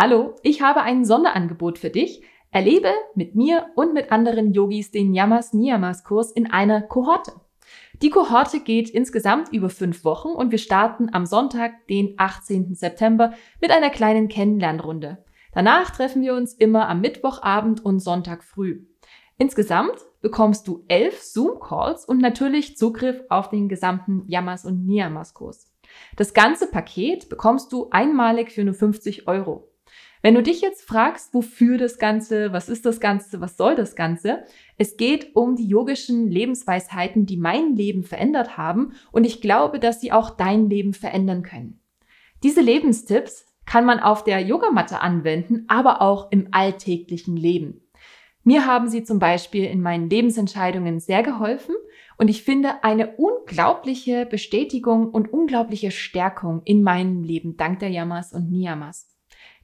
Hallo, ich habe ein Sonderangebot für dich. Erlebe mit mir und mit anderen Yogis den Yamas Niyamas Kurs in einer Kohorte. Die Kohorte geht insgesamt über fünf Wochen und wir starten am Sonntag, den 18. September, mit einer kleinen Kennenlernrunde. Danach treffen wir uns immer am Mittwochabend und Sonntag früh. Insgesamt bekommst du elf Zoom-Calls und natürlich Zugriff auf den gesamten Yamas und Niyamas Kurs. Das ganze Paket bekommst du einmalig für nur 50 Euro. Wenn du dich jetzt fragst, wofür das Ganze, was ist das Ganze, was soll das Ganze, es geht um die yogischen Lebensweisheiten, die mein Leben verändert haben und ich glaube, dass sie auch dein Leben verändern können. Diese Lebenstipps kann man auf der Yogamatte anwenden, aber auch im alltäglichen Leben. Mir haben sie zum Beispiel in meinen Lebensentscheidungen sehr geholfen und ich finde eine unglaubliche Bestätigung und unglaubliche Stärkung in meinem Leben dank der Yamas und Niyamas.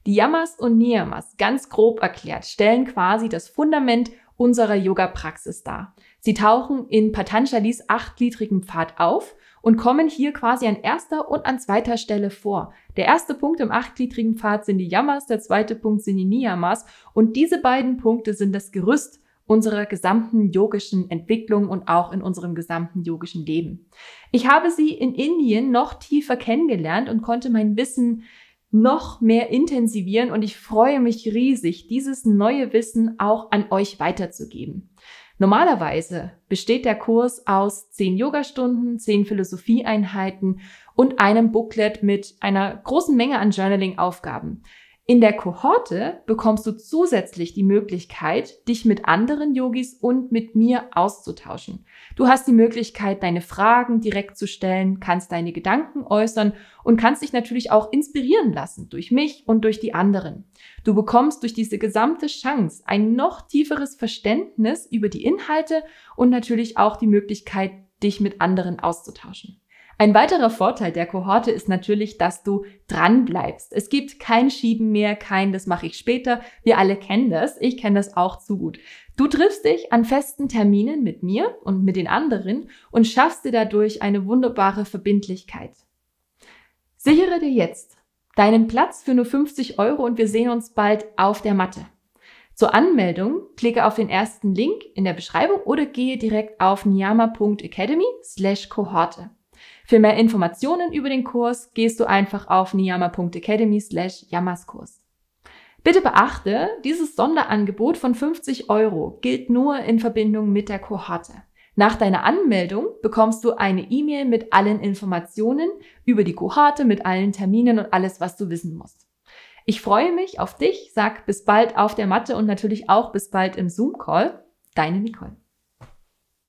Die Yamas und Niyamas, ganz grob erklärt, stellen quasi das Fundament unserer Yoga-Praxis dar. Sie tauchen in Patanjali's achtgliedrigen Pfad auf und kommen hier quasi an erster und an zweiter Stelle vor. Der erste Punkt im achtgliedrigen Pfad sind die Yamas, der zweite Punkt sind die Niyamas und diese beiden Punkte sind das Gerüst unserer gesamten yogischen Entwicklung und auch in unserem gesamten yogischen Leben. Ich habe sie in Indien noch tiefer kennengelernt und konnte mein Wissen noch mehr intensivieren und ich freue mich riesig, dieses neue Wissen auch an euch weiterzugeben. Normalerweise besteht der Kurs aus zehn Yogastunden, zehn Philosophieeinheiten und einem Booklet mit einer großen Menge an Journaling-Aufgaben. In der Kohorte bekommst du zusätzlich die Möglichkeit, dich mit anderen Yogis und mit mir auszutauschen. Du hast die Möglichkeit, deine Fragen direkt zu stellen, kannst deine Gedanken äußern und kannst dich natürlich auch inspirieren lassen durch mich und durch die anderen. Du bekommst durch diese gesamte Chance ein noch tieferes Verständnis über die Inhalte und natürlich auch die Möglichkeit, dich mit anderen auszutauschen. Ein weiterer Vorteil der Kohorte ist natürlich, dass du dran bleibst. Es gibt kein Schieben mehr, kein das mache ich später. Wir alle kennen das. Ich kenne das auch zu gut. Du triffst dich an festen Terminen mit mir und mit den anderen und schaffst dir dadurch eine wunderbare Verbindlichkeit. Sichere dir jetzt deinen Platz für nur 50 Euro und wir sehen uns bald auf der Matte. Zur Anmeldung klicke auf den ersten Link in der Beschreibung oder gehe direkt auf niyama.academy slash Kohorte. Für mehr Informationen über den Kurs gehst du einfach auf niyama.academy slash Yamaskurs. Bitte beachte, dieses Sonderangebot von 50 Euro gilt nur in Verbindung mit der Kohorte. Nach deiner Anmeldung bekommst du eine E-Mail mit allen Informationen über die Kohorte, mit allen Terminen und alles, was du wissen musst. Ich freue mich auf dich, sag bis bald auf der Matte und natürlich auch bis bald im Zoom-Call. Deine Nicole.